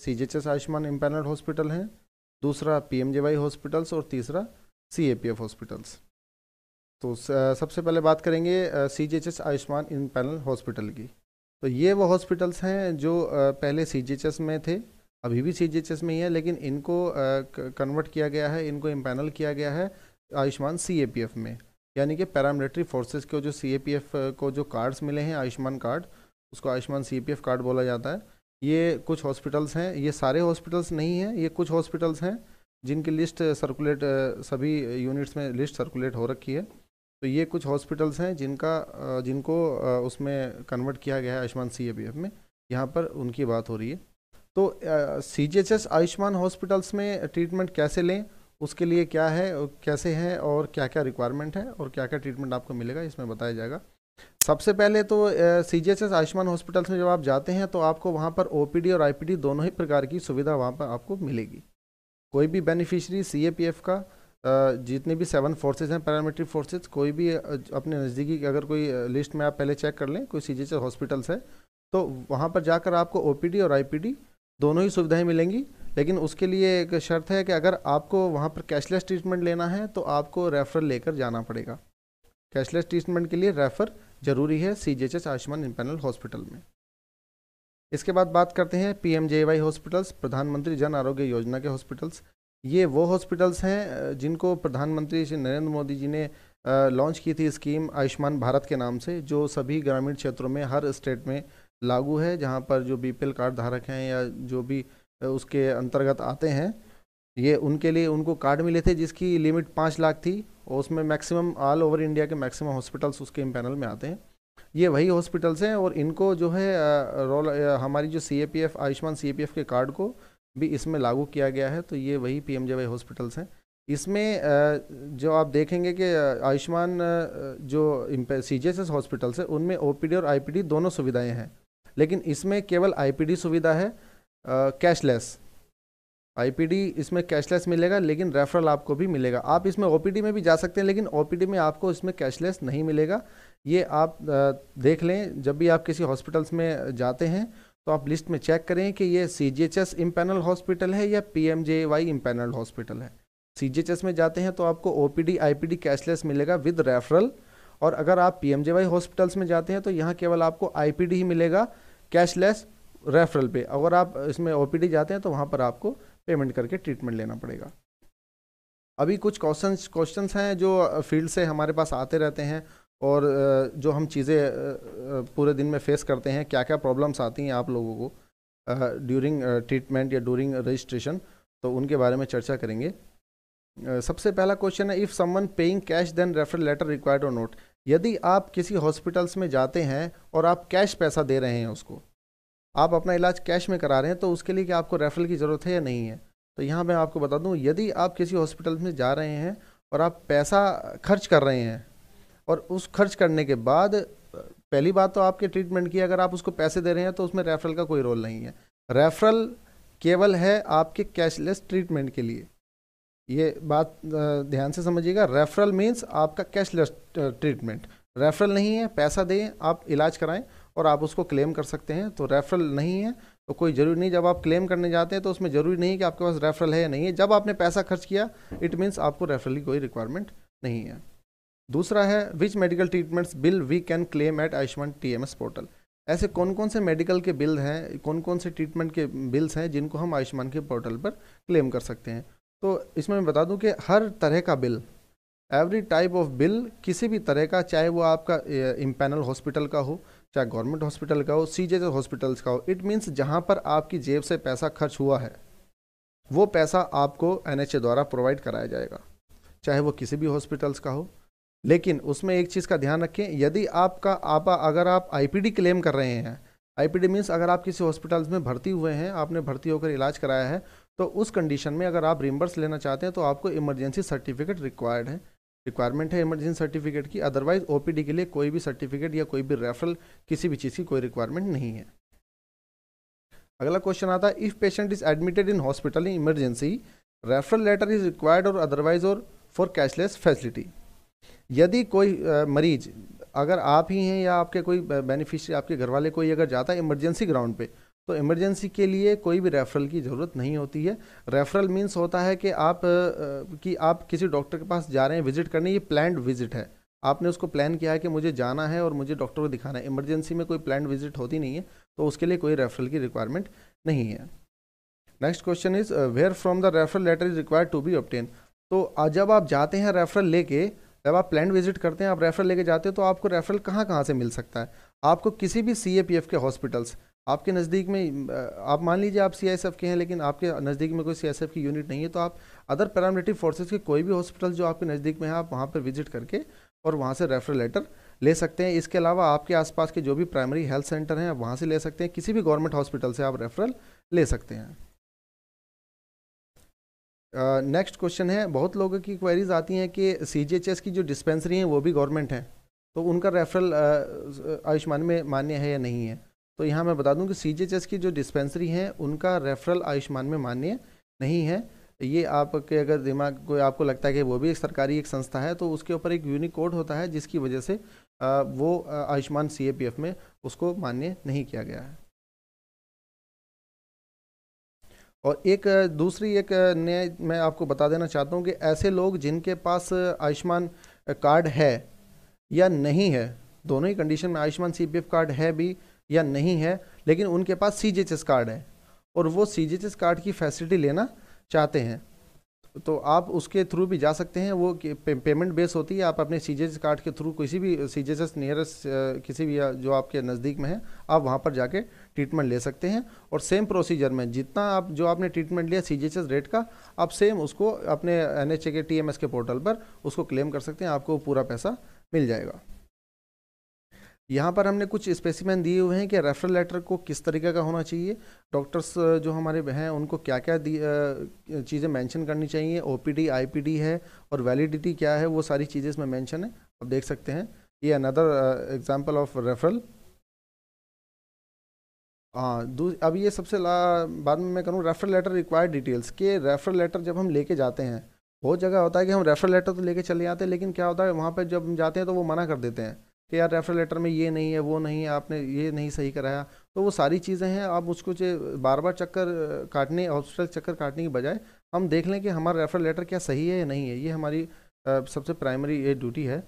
सी G H S Ayushman empanel hospital हैं दूसरा P M J Y hospitals और तीसरा C A P F hospitals तो सबसे पहले बात करेंगे C G H S Ayushman empanel hospital की तो ये वो हॉस्पिटल्स हैं जो पहले सी जी एच एस में थे अभी भी सी जी एच एस में ही है लेकिन इनको कन्वर्ट किया गया है इनको इम्पैनल किया गया है Ayushman C A P F में यानी कि पैरामिलिट्री फोर्सेज को जो सी ए पी एफ को जो कार्ड्स मिले हैं आयुष्मान कार्ड उसको Ayushman C A P F card बोला जाता है ये कुछ हॉस्पिटल्स हैं ये सारे हॉस्पिटल्स नहीं हैं ये कुछ हॉस्पिटल्स हैं जिनकी लिस्ट सर्कुलेट सभी यूनिट्स में लिस्ट सर्कुलेट हो रखी है तो ये कुछ हॉस्पिटल्स हैं जिनका जिनको उसमें कन्वर्ट किया गया है आयुष्मान सी में यहाँ पर उनकी बात हो रही है तो C G H S Ayushman hospitals में ट्रीटमेंट कैसे लें उसके लिए क्या है कैसे हैं और क्या क्या रिक्वायरमेंट है और क्या क्या ट्रीटमेंट आपको मिलेगा इसमें बताया जाएगा सबसे पहले तो C G H S Ayushman hospitals में जब आप जाते हैं तो आपको वहाँ पर ओ और आई दोनों ही प्रकार की सुविधा वहाँ पर आपको मिलेगी कोई भी बेनिफिशरी सी का जितने भी सेवन फोर्सेज हैं पैरामिलिट्री फोर्सेज कोई भी अपने नज़दीकी अगर कोई लिस्ट में आप पहले चेक कर लें कोई सी जी हॉस्पिटल्स है तो वहाँ पर जाकर आपको ओ और आई दोनों ही सुविधाएँ मिलेंगी लेकिन उसके लिए एक शर्त है कि अगर आपको वहाँ पर कैशलेस ट्रीटमेंट लेना है तो आपको रेफरल लेकर जाना पड़ेगा कैशलेस ट्रीटमेंट के लिए रेफर जरूरी है C G H Ayushman empanel hospital में इसके बाद बात करते हैं P M J Y hospitals Pradhanmantri Jan आरोग्य योजना के हॉस्पिटल्स ये वो हॉस्पिटल्स हैं जिनको प्रधानमंत्री श्री नरेंद्र मोदी जी ने लॉन्च की थी स्कीम आयुष्मान भारत के नाम से जो सभी ग्रामीण क्षेत्रों में हर स्टेट में लागू है जहाँ पर जो बी कार्ड धारक हैं या जो भी उसके अंतर्गत आते हैं ये उनके लिए उनको कार्ड मिले थे जिसकी लिमिट पाँच लाख थी और उसमें मैक्सिमम ऑल ओवर इंडिया के मैक्सिमम हॉस्पिटल्स उसके पैनल में आते हैं ये वही हॉस्पिटल्स हैं और इनको जो है रोल हमारी जो सी आयुष्मान सी के कार्ड को भी इसमें लागू किया गया है तो ये वही पी एम हॉस्पिटल्स हैं इसमें जो आप देखेंगे कि आयुष्मान जो सी जी हॉस्पिटल्स है उनमें ओ और आई दोनों सुविधाएँ हैं लेकिन इसमें केवल आई सुविधा है कैशलेस आईपीडी इसमें कैशलेस मिलेगा लेकिन रेफरल आपको भी मिलेगा आप इसमें ओपीडी में भी जा सकते हैं लेकिन ओपीडी में आपको इसमें कैशलेस नहीं मिलेगा ये आप देख लें जब भी आप किसी हॉस्पिटल्स में जाते हैं तो आप लिस्ट में चेक करें कि ये C G H S empanel hospital है या P M J Y empanel hospital है सी जी एच एस में जाते हैं तो आपको O P D I P D cashless मिलेगा विद रेफरल और अगर आप P M J Y hospitals में जाते हैं तो यहाँ केवल आपको आई पी डी ही मिलेगा कैशलेस रेफरल पे अगर आप इसमें ओ पी डी जाते हैं तो वहाँ पर आपको पेमेंट करके ट्रीटमेंट लेना पड़ेगा अभी कुछ क्वेश्चन क्वेश्चन हैं जो फील्ड से हमारे पास आते रहते हैं और जो हम चीज़ें पूरे दिन में फेस करते हैं क्या क्या प्रॉब्लम्स आती हैं आप लोगों को ड्यूरिंग ट्रीटमेंट या ड्यूरिंग रजिस्ट्रेशन तो उनके बारे में चर्चा करेंगे सबसे पहला क्वेश्चन है if someone paying cash then refer letter required और नोट यदि आप किसी हॉस्पिटल्स में जाते हैं और आप कैश पैसा दे रहे हैं उसको आप अपना इलाज कैश में करा रहे हैं तो उसके लिए क्या आपको रेफरल की ज़रूरत है या नहीं है तो यहाँ मैं आपको बता दूँ यदि आप किसी हॉस्पिटल में जा रहे हैं और आप पैसा खर्च कर रहे हैं और उस खर्च करने के बाद पहली बात तो आपके ट्रीटमेंट की अगर आप उसको पैसे दे रहे हैं तो उसमें रेफरल का कोई रोल नहीं है रेफरल केवल है आपके कैशलेस ट्रीटमेंट के लिए ये बात ध्यान से समझिएगा रेफरल मीन्स आपका कैशलेस ट्रीटमेंट रेफरल नहीं है पैसा दें आप इलाज कराएं और आप उसको क्लेम कर सकते हैं तो रेफरल नहीं है तो कोई ज़रूरी नहीं जब आप क्लेम करने जाते हैं तो उसमें ज़रूरी नहीं कि आपके पास रेफरल है या नहीं है जब आपने पैसा खर्च किया इट मीन्स आपको रेफरल की कोई रिक्वायरमेंट नहीं है दूसरा है which medical treatments bill we can claim at Ayushman T portal ऐसे कौन कौन से मेडिकल के बिल हैं कौन कौन से ट्रीटमेंट के बिल्स हैं जिनको हम आयुष्मान के पोर्टल पर क्लेम कर सकते हैं तो इसमें मैं बता दूं कि हर तरह का bill every type of bill किसी भी तरह का चाहे वो आपका इम्पैनल हॉस्पिटल का हो चाहे गवर्नमेंट हॉस्पिटल का हो सी जे हॉस्पिटल्स का हो इट मीन्स जहाँ पर आपकी जेब से पैसा खर्च हुआ है वो पैसा आपको एन द्वारा प्रोवाइड कराया जाएगा चाहे वो किसी भी हॉस्पिटल्स का हो लेकिन उसमें एक चीज़ का ध्यान रखें यदि आपका आप अगर आप आईपीडी क्लेम कर रहे हैं आईपीडी मीन्स अगर आप किसी हॉस्पिटल्स में भर्ती हुए हैं आपने भर्ती होकर इलाज कराया है तो उस कंडीशन में अगर आप रिम्बर्स लेना चाहते हैं तो आपको इमरजेंसी सर्टिफिकेट रिक्वायर्ड है रिक्वायरमेंट है इमरजेंसी सर्टिफिकेट की अदरवाइज ओपीडी के लिए कोई भी सर्टिफिकेट या कोई भी रेफरल किसी भी चीज़ की कोई रिक्वायरमेंट नहीं है अगला क्वेश्चन आता है if patient is admitted in hospital in emergency referral letter is required और अदरवाइज और फॉर कैशलेस फैसिलिटी यदि कोई आ, मरीज अगर आप ही हैं या आपके कोई बेनिफिशरी आपके घर वाले कोई अगर जाता है इमरजेंसी ग्राउंड पे तो इमरजेंसी के लिए कोई भी रेफरल की ज़रूरत नहीं होती है रेफरल मीन्स होता है कि आप कि आप किसी डॉक्टर के पास जा रहे हैं विजिट करने ये प्लान्ड विजिट है आपने उसको प्लान किया है कि मुझे जाना है और मुझे डॉक्टर को दिखाना है इमरजेंसी में कोई प्लान विजिट होती नहीं है तो उसके लिए कोई रेफरल की रिक्वायरमेंट नहीं है next question is where from the referral letter is required to be obtain तो जब आप जाते हैं रेफरल लेके जब आप प्लान विजिट करते हैं आप रेफरल लेके जाते हैं तो आपको रेफरल कहाँ कहाँ से मिल सकता है आपको किसी भी सी के हॉस्पिटल्स आपके नज़दीक में आप मान लीजिए आप सी के हैं लेकिन आपके नज़दीक में कोई सी की यूनिट नहीं है तो आप अदर पैरामिलिट्री फोर्सेज के कोई भी हॉस्पिटल जो आपके नज़दीक में है आप वहाँ पर विजिट करके और वहाँ से रेफरल लेटर ले सकते हैं इसके अलावा आपके आसपास के जो भी प्राइमरी हेल्थ सेंटर हैं वहाँ से ले सकते हैं किसी भी गवर्नमेंट हॉस्पिटल से आप रेफरल ले सकते हैं नेक्स्ट uh, क्वेश्चन है बहुत लोगों की क्वेरीज आती हैं कि सी की जो डिस्पेंसरी हैं वो भी गवर्नमेंट हैं तो उनका रेफरल uh, आयुष्मान में मान्य है या नहीं है तो यहाँ मैं बता दूँ कि सी की जो डिस्पेंसरी हैं उनका रेफरल आयुष्मान में मान्य नहीं है ये आपके अगर दिमाग को आपको लगता है कि वो भी एक सरकारी एक संस्था है तो उसके ऊपर एक यूनिक कोड होता है जिसकी वजह से वो आयुष्मान सी में उसको मान्य नहीं किया गया है और एक दूसरी एक नए मैं आपको बता देना चाहता हूँ कि ऐसे लोग जिनके पास आयुष्मान कार्ड है या नहीं है दोनों ही कंडीशन में आयुष्मान सी कार्ड है भी या नहीं है लेकिन उनके पास सी कार्ड है और वो सी कार्ड की फैसिलिटी लेना चाहते हैं तो आप उसके थ्रू भी जा सकते हैं वो पे, पेमेंट बेस होती है आप अपने सी कार्ड के थ्रू किसी भी सी जे नियरेस्ट किसी भी जो आपके नज़दीक में है आप वहाँ पर जाके ट्रीटमेंट ले सकते हैं और सेम प्रोसीजर में जितना आप जो आपने ट्रीटमेंट लिया सी रेट का आप सेम उसको अपने एन के टी के पोर्टल पर उसको क्लेम कर सकते हैं आपको पूरा पैसा मिल जाएगा यहाँ पर हमने कुछ स्पेसिमेन दिए हुए हैं कि रेफरल लेटर को किस तरीके का होना चाहिए डॉक्टर्स जो हमारे हैं उनको क्या क्या चीज़ें मेंशन करनी चाहिए ओपीडी आईपीडी है और वैलिडिटी क्या है वो सारी चीज़ें इसमें मेंशन है आप देख सकते हैं ये अनदर एग्जांपल ऑफ रेफरल हाँ अब ये सबसे बाद में मैं करूँ रेफरल लेटर रिक्वायर्ड डिटेल्स के रेफरल लेटर जब हम लेके जाते हैं बहुत जगह होता है कि हम रेफरल लेटर तो लेके चले जाते हैं लेकिन क्या होता है वहाँ पर जब हम जाते हैं तो वो मना कर देते हैं कि यार रेफर लेटर में ये नहीं है वो नहीं है आपने ये नहीं सही कराया तो वो सारी चीज़ें हैं आप उसको जो बार बार चक्कर काटने हॉस्पिटल चक्कर काटने की बजाय हम देख लें कि हमारा रेफर लेटर क्या सही है या नहीं है ये हमारी सबसे प्राइमरी ये ड्यूटी है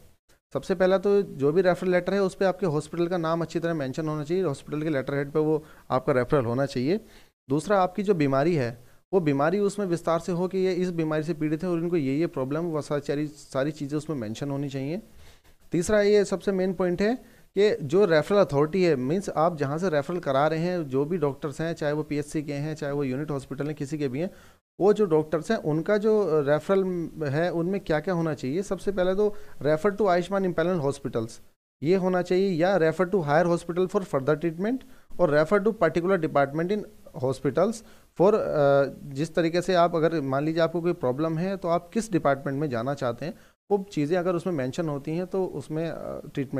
सबसे पहला तो जो भी रेफरल लेटर है उस पर आपके हॉस्पिटल का नाम अच्छी तरह मेंशन होना चाहिए हॉस्पिटल के लेटर हेड पर वो आपका रेफरल होना चाहिए दूसरा आपकी जो बीमारी है वो बीमारी उसमें विस्तार से हो कि ये इस बीमारी से पीड़ित है और इनको ये ये प्रॉब्लम वो सारी सारी चीज़ें उसमें मेंशन होनी चाहिए तीसरा ये सबसे मेन पॉइंट है कि जो रेफरल अथॉरिटी है मींस आप जहाँ से रेफरल करा रहे हैं जो भी डॉक्टर्स हैं चाहे वो पीएचसी के हैं चाहे वो यूनिट हॉस्पिटल हैं किसी के भी हैं वो जो डॉक्टर्स हैं उनका जो रेफरल है उनमें क्या क्या होना चाहिए सबसे पहले तो refer to Ayushman empanelled hospitals ये होना चाहिए या refer to higher hospital for further treatment और refer to particular department in hospitals for जिस तरीके से आप अगर मान लीजिए आपको कोई प्रॉब्लम है तो आप किस डिपार्टमेंट में जाना चाहते हैं वो चीज़ें अगर उसमें मेंशन होती हैं तो उसमें ट्रीटमेंट